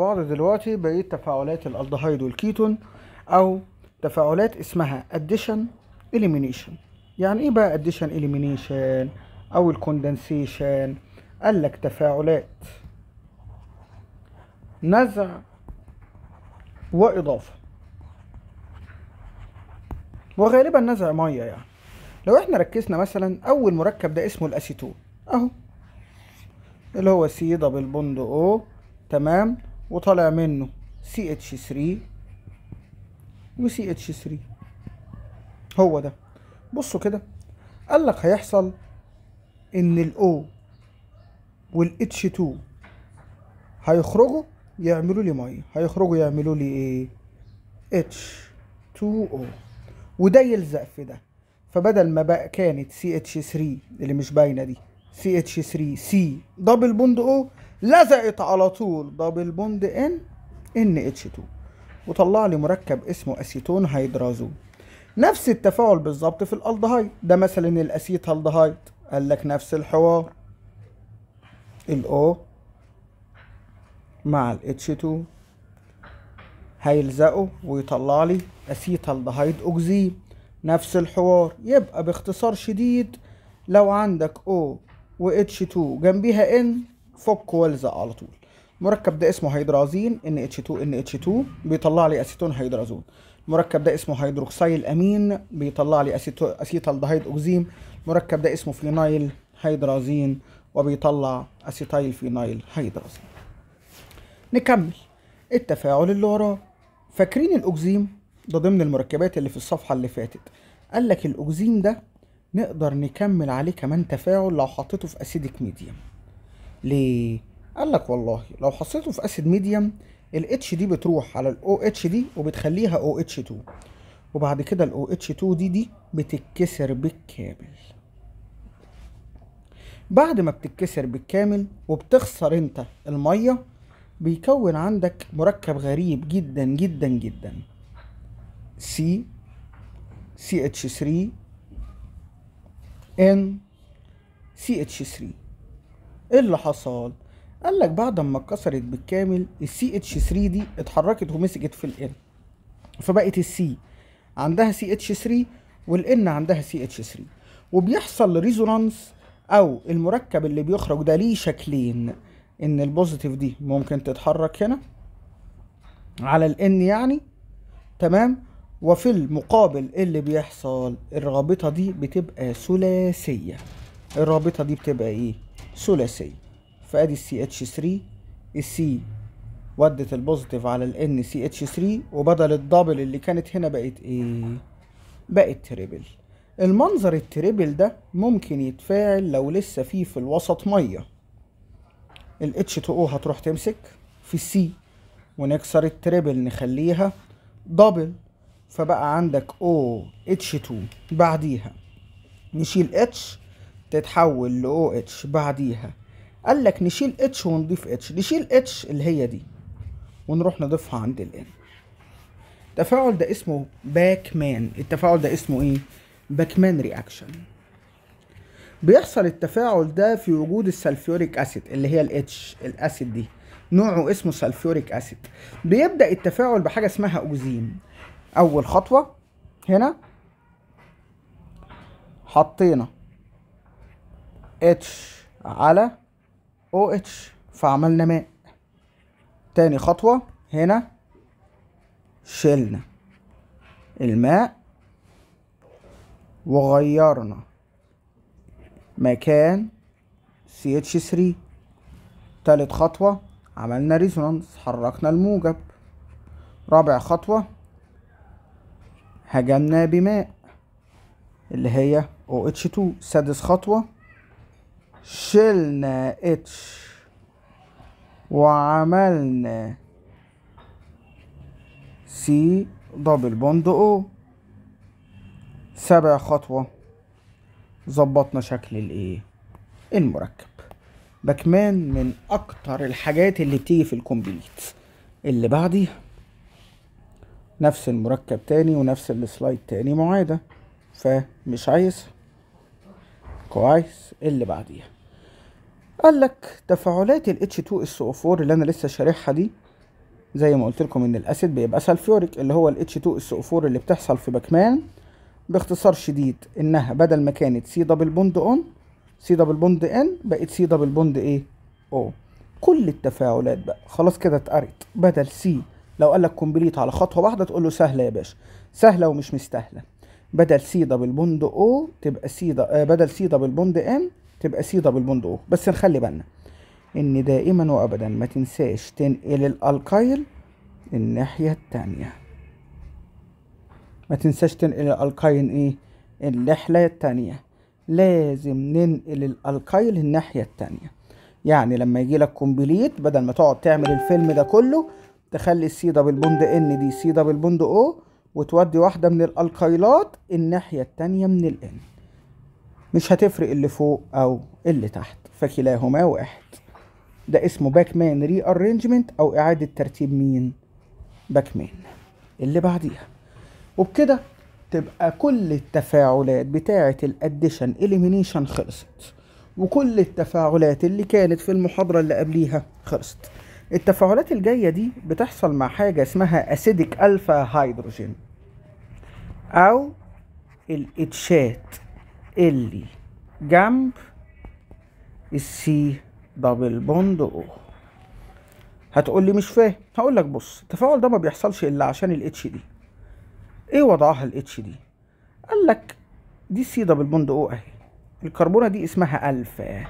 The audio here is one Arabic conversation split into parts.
بعض دلوقتي بقيه تفاعلات الالدهايد والكيتون او تفاعلات اسمها اديشن اليمينيشن يعني ايه بقى اديشن اليمينيشن او الكوندنسيشن قال لك تفاعلات نزع واضافه وغالبا نزع ميه يعني لو احنا ركزنا مثلا اول مركب ده اسمه الاسيتون اهو اللي هو سي دبل بوند او تمام وطالع منه سي اتش 3 و اتش 3 هو ده بصوا كده قال لك هيحصل ان الاو والاتش 2 هيخرجوا يعملوا لي ميه هيخرجوا يعملوا لي ايه اتش 2 او وده يلزق في ده فبدل ما بقى كانت سي اتش 3 اللي مش باينه دي سي اتش 3 سي دبل بوند او لزقت على طول دبل بوند ان ان اتش 2 وطلع لي مركب اسمه اسيتون هيدرازون نفس التفاعل بالظبط في الالدهايد ده مثلا الاسيت الدهايد قال لك نفس الحوار الاو مع الاتش 2 هيلزقه ويطلع لي اسيت الدهايد اوكزيم نفس الحوار يبقى باختصار شديد لو عندك او و 2 جنبيها ان فك والزق على طول المركب ده اسمه هيدرازين NH2NH2 بيطلع لي اسيتون هيدرازون المركب ده اسمه هيدروكسيل امين بيطلع لي اسيتال دهيد اوكزيم المركب ده اسمه فينايل هيدرازين وبيطلع اسيتايل فينايل هيدرازين نكمل التفاعل اللي وراه فاكرين الاوكزيم ده ضمن المركبات اللي في الصفحه اللي فاتت قال لك الاوكزيم ده نقدر نكمل عليه كمان تفاعل لو حطيته في اسيدك ميديم ليه قال لك والله لو حطيته في اسيد ميديم الاتش دي بتروح على الاو اتش دي وبتخليها او اتش 2 وبعد كده الاو اتش 2 دي دي بتتكسر بالكامل بعد ما بتتكسر بالكامل وبتخسر انت الميه بيكون عندك مركب غريب جدا جدا جدا سي سي اتش 3 ان سي اتش 3 ايه اللي حصل قال لك بعد ما اتكسرت بالكامل السي اتش 3 دي اتحركت ومسكت في الان فبقت السي عندها سي اتش 3 والان عندها سي اتش 3 وبيحصل ريزونانس او المركب اللي بيخرج ده ليه شكلين ان البوزيتيف دي ممكن تتحرك هنا على الان يعني تمام وفي المقابل اللي بيحصل الرابطه دي بتبقى ثلاثيه الرابطه دي بتبقى ايه ثلاثية فادي السي اتش 3 السي ودت البوزيتيف على الان سي اتش 3 وبدل الدبل اللي كانت هنا بقت ايه بقت تريبل المنظر التريبل ده ممكن يتفاعل لو لسه فيه في الوسط ميه ال H2O هتروح تمسك في السي ونكسر التريبل نخليها دبل فبقى عندك OH2 بعديها نشيل H تتحول ل OH بعديها قال لك نشيل اتش ونضيف اتش نشيل اتش اللي هي دي ونروح نضيفها عند ال N التفاعل ده اسمه باك مان التفاعل ده اسمه ايه باك مان رياكشن بيحصل التفاعل ده في وجود السلفيوريك اسيد اللي هي الاتش الاسيد دي نوعه اسمه سلفيوريك اسيد بيبدا التفاعل بحاجه اسمها اوزيم اول خطوه هنا حطينا اتش على او اتش فعملنا ماء تاني خطوة هنا شلنا الماء وغيرنا مكان اتش 3 تالت خطوة عملنا ريزونانس حركنا الموجب رابع خطوة هجمنا بماء اللي هي او اتش 2 سادس خطوة شلنا اتش وعملنا سي دبل بوند او سابع خطوة ظبطنا شكل الايه المركب باكمان من اكتر الحاجات اللي بتيجي في الكومبليت اللي بعديها نفس المركب تاني ونفس السلايد تاني معادة فمش عايزها كويس اللي بعديها قال لك تفاعلات ال H2SO4 اللي انا لسه شارحها دي زي ما قلت لكم ان الاسيد بيبقى سلفيوريك اللي هو ال H2SO4 اللي بتحصل في باكمان باختصار شديد انها بدل ما كانت سي دبل بوند اون سي دبل بوند ان بقت سي دبل بوند ايه او كل التفاعلات بقى خلاص كده اتقرت بدل سي لو قال لك كومبليت على خطوه واحده تقول له سهله يا باشا سهله ومش مستاهله بدل سي دبل بوند او تبقى سي آه، بدل سي دبل بوند ام تبقى سي دبل بوند او بس نخلي بالنا ان دائما وابدا ما تنساش تنقل الالكايل الناحيه التانيه ما تنساش تنقل الالكاين ايه الناحيه التانيه لازم ننقل الالكايل الناحيه التانيه يعني لما يجي لك كومبليت بدل ما تقعد تعمل الفيلم ده كله تخلي السي دبل بوند ان دي سي دبل بوند او وتودي واحدة من الألقايلات الناحية التانية من الإن مش هتفرق اللي فوق أو اللي تحت فكلاهما واحد ده اسمه باك مان ري أرينجمنت أو إعادة ترتيب مين باك مان اللي بعديها وبكده تبقى كل التفاعلات بتاعة الأديشن إليمينيشن خلصت وكل التفاعلات اللي كانت في المحاضرة اللي قبليها خلصت التفاعلات الجاية دي بتحصل مع حاجة اسمها أسيدك ألفا هيدروجين أو الإتشات اللي جنب السي دبل بوند أو هتقول لي مش فاهم هقول لك بص التفاعل ده ما بيحصلش إلا عشان الإتش دي إيه وضعها الإتش دي قال لك دي سي دبل بوند أو أهي الكربونة دي اسمها ألفا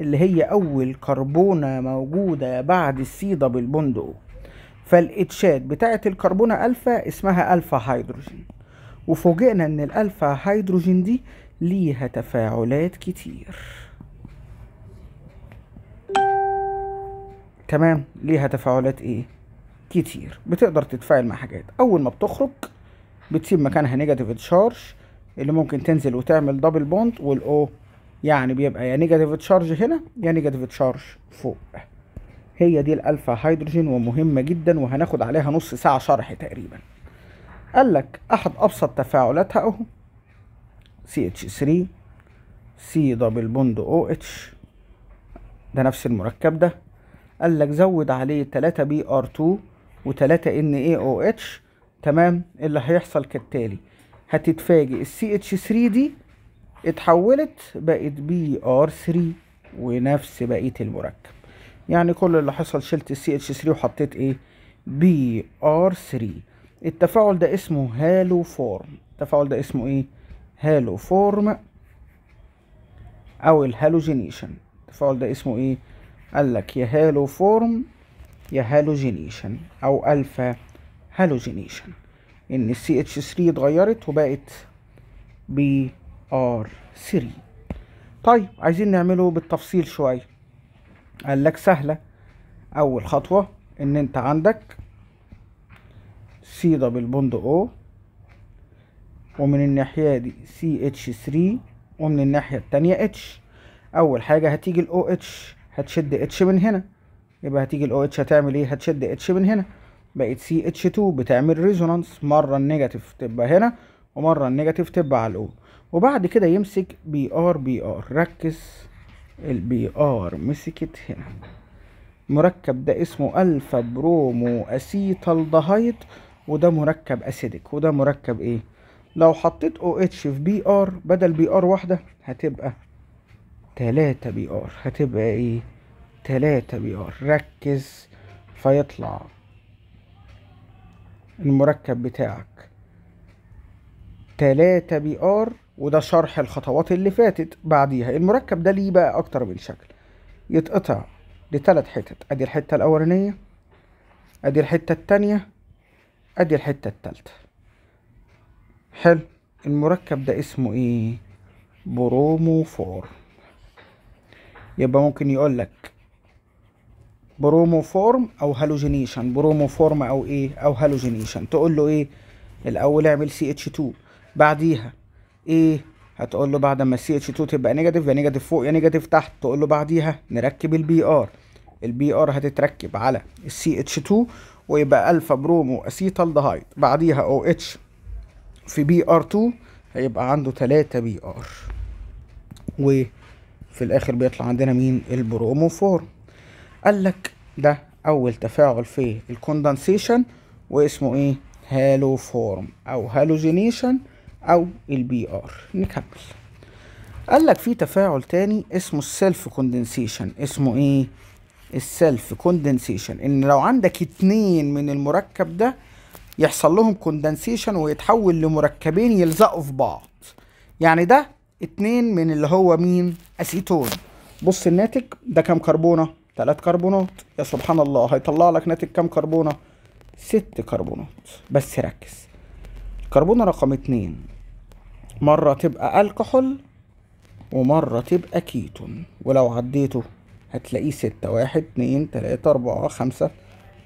اللي هي أول كربونة موجودة بعد السيدة بالبندق فالإتشات بتاعة الكربونة ألفا اسمها ألفا هيدروجين وفوجئنا إن الألفا هيدروجين دي ليها تفاعلات كتير تمام ليها تفاعلات إيه؟ كتير بتقدر تتفاعل مع حاجات أول ما بتخرج بتسيب مكانها نيجاتيف تشارج اللي ممكن تنزل وتعمل دبل بوند والأو يعني بيبقى يا نيجاتيف تشارج هنا يا نيجاتيف تشارج فوق هي دي الالفا هيدروجين ومهمه جدا وهناخد عليها نص ساعه شرح تقريبا قال لك احد ابسط تفاعلاتها اهو CH3 سي دبل بوند او اتش ده نفس المركب ده قال لك زود عليه 3 بي ار 2 و3 ان اي او اتش تمام إيه اللي هيحصل كالتالي هتتفاجئ السي اتش 3 دي اتحولت بقت بي ار 3 ونفس بقيه المركب يعني كل اللي حصل شلت السي اتش 3 وحطيت ايه بي ار 3 التفاعل ده اسمه هالو فورم التفاعل ده اسمه ايه هالو فورم او الهالوجينيشن التفاعل ده اسمه ايه قال لك يا هالو فورم يا هالوجينيشن او الفا هالوجينيشن ان السي اتش 3 اتغيرت وبقت بي ار 3 طيب عايزين نعمله بالتفصيل شويه قال لك سهله اول خطوه ان انت عندك سي دبل بوند او ومن الناحيه دي سي اتش 3 ومن الناحيه التانية اتش اول حاجه هتيجي الاو اتش هتشد اتش من هنا يبقى هتيجي الاو اتش هتعمل ايه هتشد اتش من هنا بقت سي اتش 2 بتعمل ريزونانس مره النيجاتيف تبقى هنا ومره النيجاتيف تبقى على الاو وبعد كده يمسك بي ار بي ار ركز البي ار مسكت هنا مركب ده اسمه الفا برومو اسيتال وده مركب اسيدك وده مركب ايه لو حطيت او اتش في بي ار بدل بي ار واحده هتبقى تلاتة بي ار هتبقى ايه تلاتة بي ار ركز فيطلع المركب بتاعك تلاتة بي ار وده شرح الخطوات اللي فاتت بعديها المركب ده ليه بقى اكتر من شكل يتقطع لثلاث حتت ادي الحته الاولانيه ادي الحته التانية ادي الحته التالتة حلو المركب ده اسمه ايه بروموفور يبقى ممكن يقول لك بروموفورم او هالوجينيشن بروموفورم او ايه او هالوجينيشن تقول له ايه الاول اعمل سي اتش 2 بعديها ايه هتقول له بعد ما السي اتش 2 تبقى نيجاتيف يا نيجاتيف فوق يا نيجاتيف تحت تقول له بعديها نركب البي ار البي ار هتتركب على السي اتش 2 ويبقى الفا برومو اسيتالدهايد بعديها او اتش في بي ار 2 هيبقى عنده 3 بي ار وفي الاخر بيطلع عندنا مين البروموفور قال لك ده اول تفاعل في الكوندنسيشن واسمه ايه هالو فورم او هالوجينيشن او البي ار نكمل قال لك في تفاعل تاني اسمه السيلف كوندنسيشن اسمه ايه السيلف كوندنسيشن ان لو عندك اتنين من المركب ده يحصل لهم كوندنسيشن ويتحول لمركبين يلزقوا في بعض يعني ده اتنين من اللي هو مين اسيتون بص الناتج ده كام كربونه تلات كربونات يا سبحان الله هيطلع لك ناتج كام كربونه ست كربونات بس ركز كربونة رقم اتنين مرة تبقى الكحول ومرة تبقى كيتون ولو عديته هتلاقيه ستة واحد اتنين تلاتة أربعة خمسة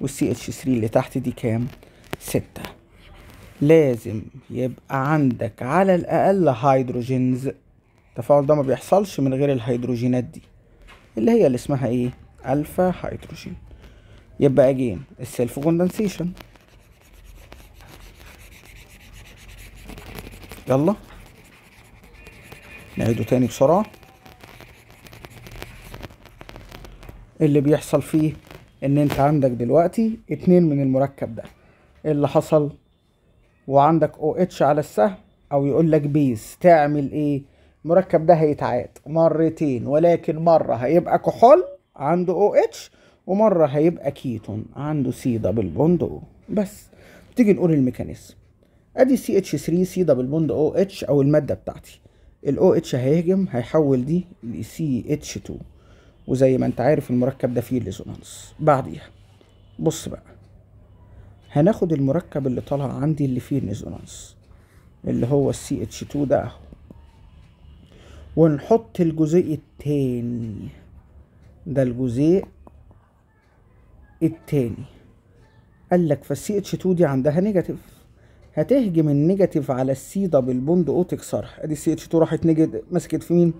والسي اتش ثري اللي تحت دي كام ستة لازم يبقى عندك على الأقل هيدروجينز التفاعل ده ما بيحصلش من غير الهيدروجينات دي اللي هي اللي اسمها ايه ألفا هيدروجين يبقى اجين السيلف كوندنسيشن يلا نعيده تاني بسرعة اللي بيحصل فيه ان انت عندك دلوقتي اتنين من المركب ده اللي حصل وعندك او اتش على السهم او يقول لك بيز تعمل ايه المركب ده هيتعاد مرتين ولكن مرة هيبقى كحول عنده او اتش ومرة هيبقى كيتون عنده سي دبل بوند بس تيجي نقول الميكانيزم ادي سي اتش 3 سي دبل بوند او اتش او الماده بتاعتي الاو اتش هيهجم هيحول دي لسي اتش 2 وزي ما انت عارف المركب ده فيه ريزونانس بعديها بص بقى هناخد المركب اللي طالع عندي اللي فيه ريزونانس اللي هو السي اتش 2 ده اهو ونحط الجزيء التاني ده الجزيء التاني قالك فالسي اتش 2 دي عندها نيجاتيف هتهجم النيجاتيف على السي دبل بوند او تكسرها ادي السي اتش 2 راحت نيجد مسكت في مين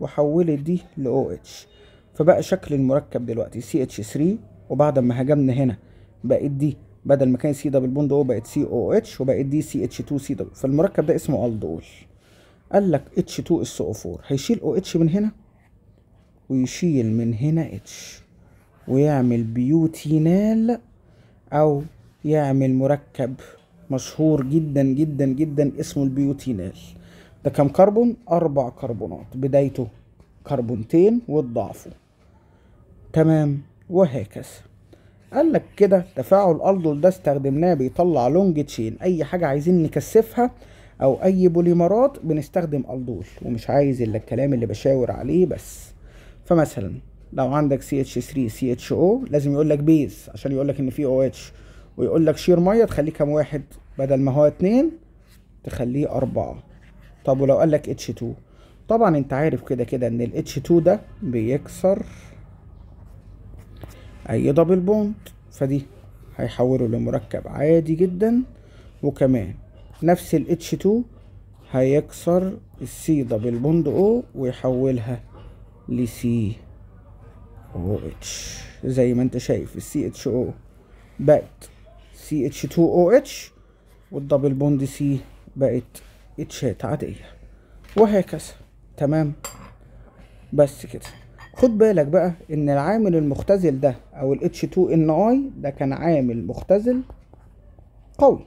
وحولت دي لاو اتش فبقى شكل المركب دلوقتي سي اتش 3 وبعد ما هجمنا هنا بقت دي بدل ما كان سي دبل بوند او بقت سي او اتش وبقت دي سي اتش 2 سي دبل فالمركب ده اسمه الدول قال لك اتش 2 اس او 4 هيشيل او اتش من هنا ويشيل من هنا اتش ويعمل بيوتينال او يعمل مركب مشهور جدا جدا جدا اسمه البيوتينال ده كم كربون اربع كربونات بدايته كربونتين وتضاعفوا تمام وهكذا قال لك كده تفاعل الدول ده استخدمناه بيطلع لونج تشين اي حاجه عايزين نكثفها او اي بوليمرات بنستخدم الدول ومش عايز الا الكلام اللي بشاور عليه بس فمثلا لو عندك CH3 CHO لازم يقول لك بيز عشان يقول لك ان في OH ويقول لك شير ميه تخليه كام واحد بدل ما هو اتنين تخليه اربعة طب ولو قال لك اتش 2 طبعا انت عارف كده كده ان الاتش 2 ده بيكسر اي دبل بوند فدي هيحوله لمركب عادي جدا وكمان نفس الاتش 2 هيكسر السي دبل بوند او ويحولها لسي او اتش زي ما انت شايف السي اتش او بقت سي اتش 2 او اتش والدبل بوند سي بقت اتشات عاديه وهكذا تمام بس كده خد بالك بقى ان العامل المختزل ده او ال H2NI ده كان عامل مختزل قوي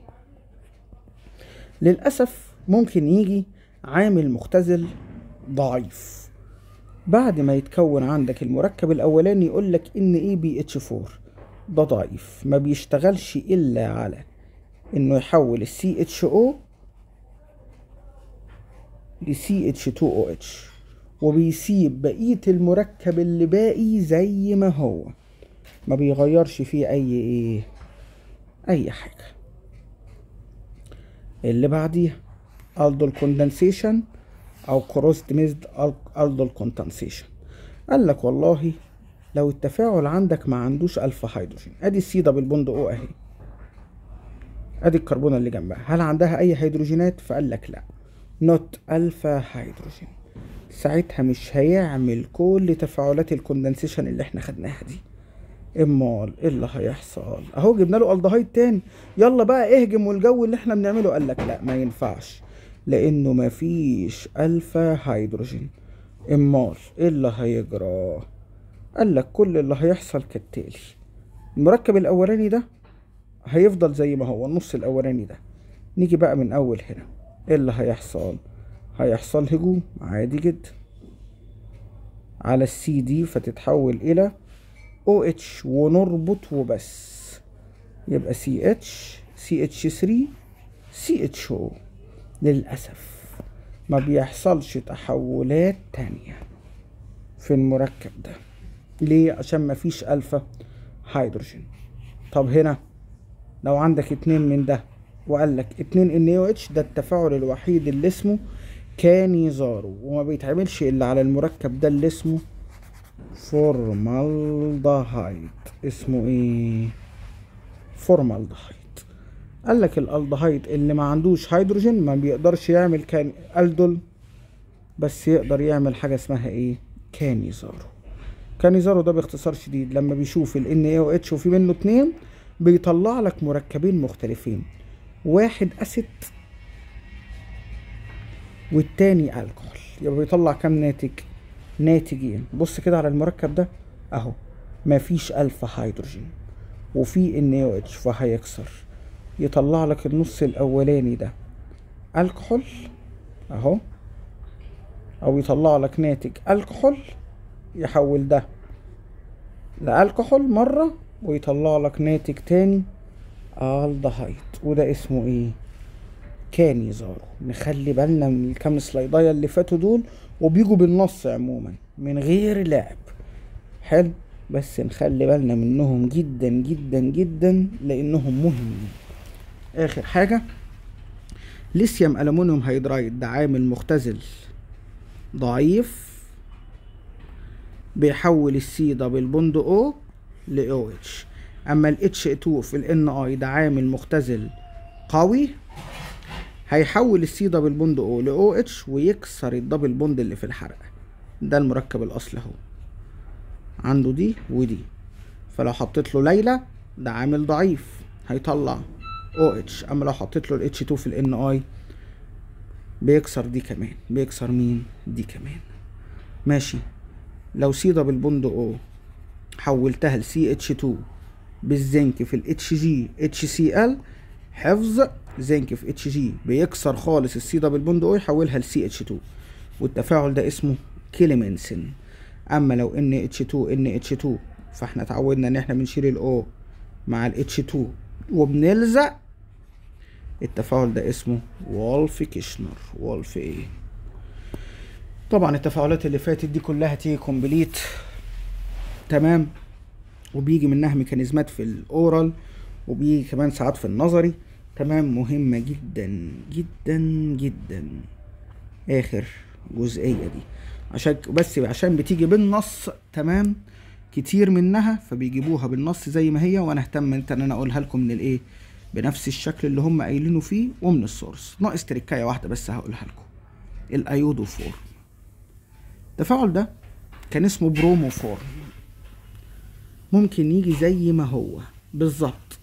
للأسف ممكن يجي عامل مختزل ضعيف بعد ما يتكون عندك المركب الأولاني يقولك إن إيه بي اتش 4 ضعيف ما بيشتغلش الا على انه يحول السي اتش او لسي اتش 2 او اتش وبيسيب بقية المركب اللي باقي زي ما هو ما بيغيرش فيه اي ايه اي حاجة اللي بعديها الدول كوندنسيشن او كروست ميزد الدول كوندنسيشن قال لك والله لو التفاعل عندك ما عندوش الفا هيدروجين ادي السي دبل بوند او اهي ادي الكربونه اللي جنبها هل عندها اي هيدروجينات فقال لك لا نوت الفا هيدروجين ساعتها مش هيعمل كل تفاعلات الكوندنسيشن اللي احنا خدناها دي امال ايه اللي هيحصل اهو جبنا له الدهايد تاني يلا بقى اهجم والجو اللي احنا بنعمله قال لك لا ما ينفعش لانه مفيش الفا هيدروجين امال ايه اللي هيجراه قال لك كل اللي هيحصل كالتالي المركب الاولاني ده هيفضل زي ما هو النص الاولاني ده نيجي بقى من اول هنا ايه اللي هيحصل هيحصل هجوم عادي جدا على السي دي فتتحول الى او اتش ونربط وبس يبقى سي اتش سي اتش 3 سي اتش او للاسف ما بيحصلش تحولات تانية في المركب ده ليه عشان مفيش الفا هيدروجين طب هنا لو عندك اتنين من ده وقال لك اتنين ان او إيه اتش ده التفاعل الوحيد اللي اسمه كانيزارو وما بيتعملش الا على المركب ده اللي اسمه فورمالدهايد اسمه ايه فورمالدهايد قال لك الالدهايد اللي ما عندوش هيدروجين ما بيقدرش يعمل كان الدول بس يقدر يعمل حاجه اسمها ايه كانيزارو كانيزارو ده باختصار شديد لما بيشوف ال ان اي او اتش وفي منه اتنين بيطلع لك مركبين مختلفين واحد اسيت والتاني الكحول يبقى بيطلع كام ناتج ناتجين بص كده على المركب ده اهو مفيش الفا هيدروجين وفي ان اي او اتش فهيكسر يطلع لك النص الاولاني ده الكحول اهو او يطلع لك ناتج الكحول يحول ده لالكحول مرة ويطلع لك ناتج تاني الدهايت آه، وده اسمه ايه كانيزار نخلي بالنا من الكام سلايدايه اللي فاتوا دول وبيجوا بالنص عموما من غير لعب حلو بس نخلي بالنا منهم جدا جدا جدا لانهم مهمين اخر حاجه ليثيوم الومنيوم هيدرايد ده عامل مختزل ضعيف بيحول السي دبل بوند او ل او اتش اما الاتش 2 في الان اي ده عامل مختزل قوي هيحول السي دبل بوند او ل او اتش ويكسر الدبل بوند اللي في الحرقه ده المركب الاصلي اهو عنده دي ودي فلو حطيت له ليلى ده عامل ضعيف هيطلع او اتش اما لو حطيت له الاتش 2 في الان اي بيكسر دي كمان بيكسر مين دي كمان ماشي لو سيدا بالبوند او حولتها لسي اتش 2 بالزنك في الاتش جي اتش سي ال حفظ زنك في اتش جي بيكسر خالص السي دبل بوند او يحولها لسي اتش 2 والتفاعل ده اسمه كيليمنسن اما لو ان اتش 2 ان اتش 2 فاحنا اتعودنا ان احنا بنشيل الاو مع الاتش 2 وبنلزق التفاعل ده اسمه وولف كيشنر وولف ايه طبعا التفاعلات اللي فاتت دي كلها تيجي كومبليت تمام وبيجي منها ميكانيزمات في الاورال وبيجي كمان ساعات في النظري تمام مهمة جدا جدا جدا اخر جزئية دي عشان بس عشان بتيجي بالنص تمام كتير منها فبيجيبوها بالنص زي ما هي وانا اهتم انت ان انا اقولها لكم من الايه بنفس الشكل اللي هم قايلينه فيه ومن السورس ناقص تركايه واحده بس هقولها لكم الايودو فورم التفاعل ده كان اسمه فورم ممكن يجي زي ما هو بالظبط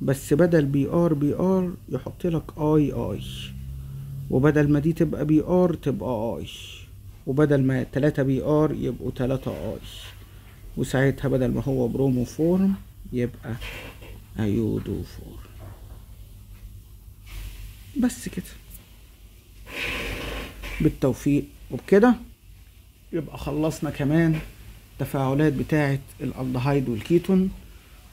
بس بدل بي ار بي ار يحط لك اي اي وبدل ما دي تبقى بي ار تبقى اي وبدل ما تلاتة بي ار يبقوا تلاتة اي وساعتها بدل ما هو برومو فورم يبقى ايودو فورم بس كده بالتوفيق وبكده يبقى خلصنا كمان تفاعلات بتاعة الالدهايد والكيتون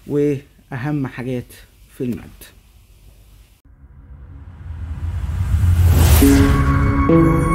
وأهم حاجات في المادة Thank you.